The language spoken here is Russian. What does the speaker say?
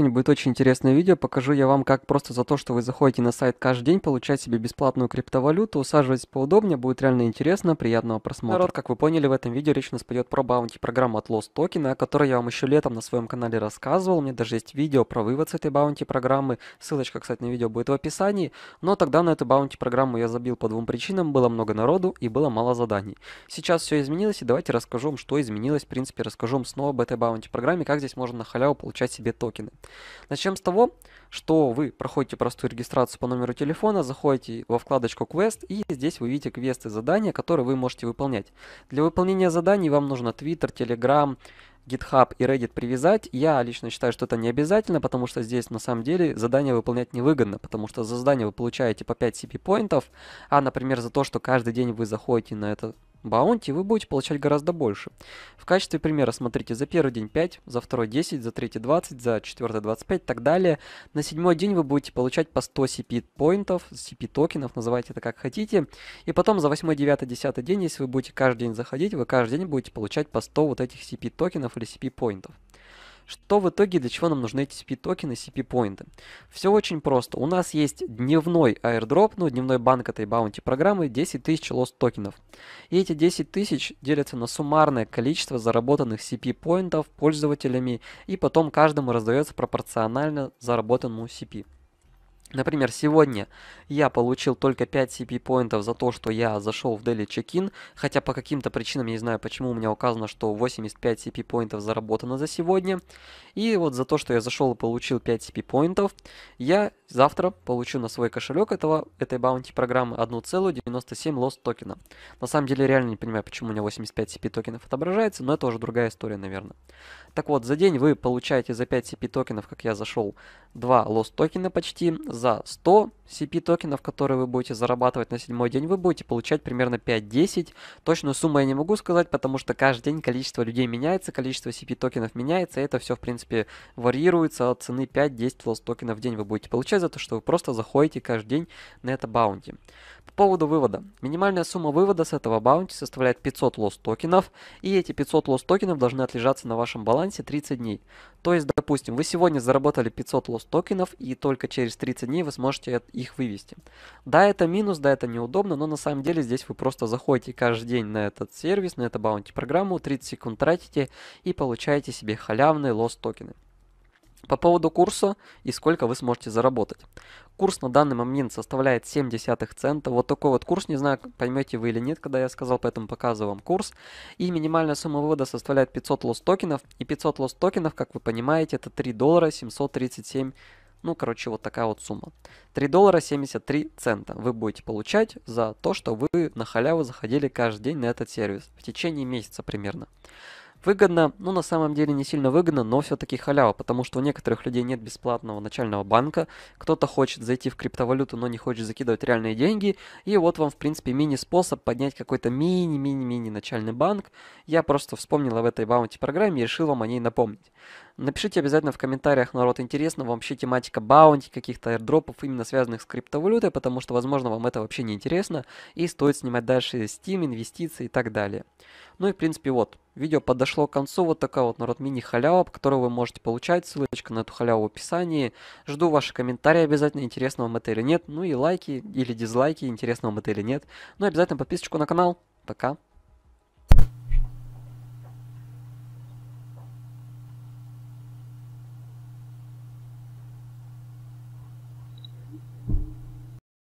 сегодня будет очень интересное видео. Покажу я вам, как просто за то, что вы заходите на сайт каждый день, получать себе бесплатную криптовалюту. Усаживайтесь поудобнее, будет реально интересно. Приятного просмотра. Народ, как вы поняли, в этом видео речь у нас пойдет про баунти программу от Lost Token, о которой я вам еще летом на своем канале рассказывал. У меня даже есть видео про вывод с этой баунти программы. Ссылочка, кстати, на видео будет в описании. Но тогда на эту баунти программу я забил по двум причинам. Было много народу и было мало заданий. Сейчас все изменилось, и давайте расскажу вам, что изменилось. В принципе, расскажу вам снова об этой баунти программе, как здесь можно на халяву получать себе токены. Начнем с того, что вы проходите простую регистрацию по номеру телефона, заходите во вкладочку квест и здесь вы видите квесты задания, которые вы можете выполнять. Для выполнения заданий вам нужно Twitter, Telegram, GitHub и Reddit привязать. Я лично считаю, что это не обязательно, потому что здесь на самом деле задание выполнять невыгодно, потому что за задание вы получаете по 5 CP-поинтов, а, например, за то, что каждый день вы заходите на это Баунти вы будете получать гораздо больше. В качестве примера смотрите за первый день 5, за второй 10, за третий 20, за четвертый 25 и так далее. На седьмой день вы будете получать по 100 CP поинтов, CP токенов, называйте это как хотите. И потом за 8, 9, 10 день, если вы будете каждый день заходить, вы каждый день будете получать по 100 вот этих CP токенов или CP поинтов. Что в итоге, для чего нам нужны эти CP-токены, CP-поинты? Все очень просто. У нас есть дневной airdrop, ну, дневной банк этой баунти программы, 10 тысяч лост токенов. И эти 10 тысяч делятся на суммарное количество заработанных CP-поинтов пользователями, и потом каждому раздается пропорционально заработанному CP. Например, сегодня я получил только 5 CP поинтов за то, что я зашел в Daily Check-in, хотя по каким-то причинам, я не знаю почему, у меня указано, что 85 CP поинтов заработано за сегодня. И вот за то, что я зашел и получил 5 CP поинтов, я завтра получу на свой кошелек этого, этой баунти программы 1,97 лост токена. На самом деле, реально не понимаю, почему у меня 85 CP токенов отображается, но это уже другая история, наверное. Так вот, за день вы получаете за 5 CP токенов, как я зашел, 2 лост токена почти. За 100 CP токенов, которые вы будете зарабатывать на седьмой день, вы будете получать примерно 5-10. Точную сумму я не могу сказать, потому что каждый день количество людей меняется, количество CP токенов меняется, и это все, в принципе, варьируется от цены 5-10 лост токенов в день вы будете получать за то, что вы просто заходите каждый день на это баунти. По поводу вывода. Минимальная сумма вывода с этого баунти составляет 500 лост токенов, и эти 500 лост токенов должны отлежаться на вашем балансе 30 дней. То есть, допустим, вы сегодня заработали 500 лост токенов, и только через 30 дней вы сможете их вывести. Да, это минус, да, это неудобно, но на самом деле здесь вы просто заходите каждый день на этот сервис, на эту баунти программу, 30 секунд тратите и получаете себе халявные лост токены по поводу курса и сколько вы сможете заработать. Курс на данный момент составляет 0,7 цента. Вот такой вот курс, не знаю, поймете вы или нет, когда я сказал, поэтому показываю вам курс. И минимальная сумма вывода составляет 500 лост токенов. И 500 лост токенов, как вы понимаете, это 3 доллара 737 ну, короче, вот такая вот сумма. 3 доллара 73 цента вы будете получать за то, что вы на халяву заходили каждый день на этот сервис в течение месяца примерно. Выгодно, ну на самом деле не сильно выгодно, но все-таки халява, потому что у некоторых людей нет бесплатного начального банка, кто-то хочет зайти в криптовалюту, но не хочет закидывать реальные деньги, и вот вам, в принципе, мини-способ поднять какой-то мини-мини-мини начальный банк. Я просто вспомнил об этой баунти-программе и решил вам о ней напомнить. Напишите обязательно в комментариях, народ, интересно вам вообще тематика баунти, каких-то airdropов, именно связанных с криптовалютой, потому что, возможно, вам это вообще не интересно, и стоит снимать дальше Steam, инвестиции и так далее. Ну и, в принципе, вот, видео подошло к концу, вот такая вот, народ, мини-халява, которую вы можете получать, ссылочка на эту халяву в описании. Жду ваши комментарии обязательно, интересно вам это или нет, ну и лайки или дизлайки, интересно вам это или нет. Ну и обязательно подписочку на канал, пока.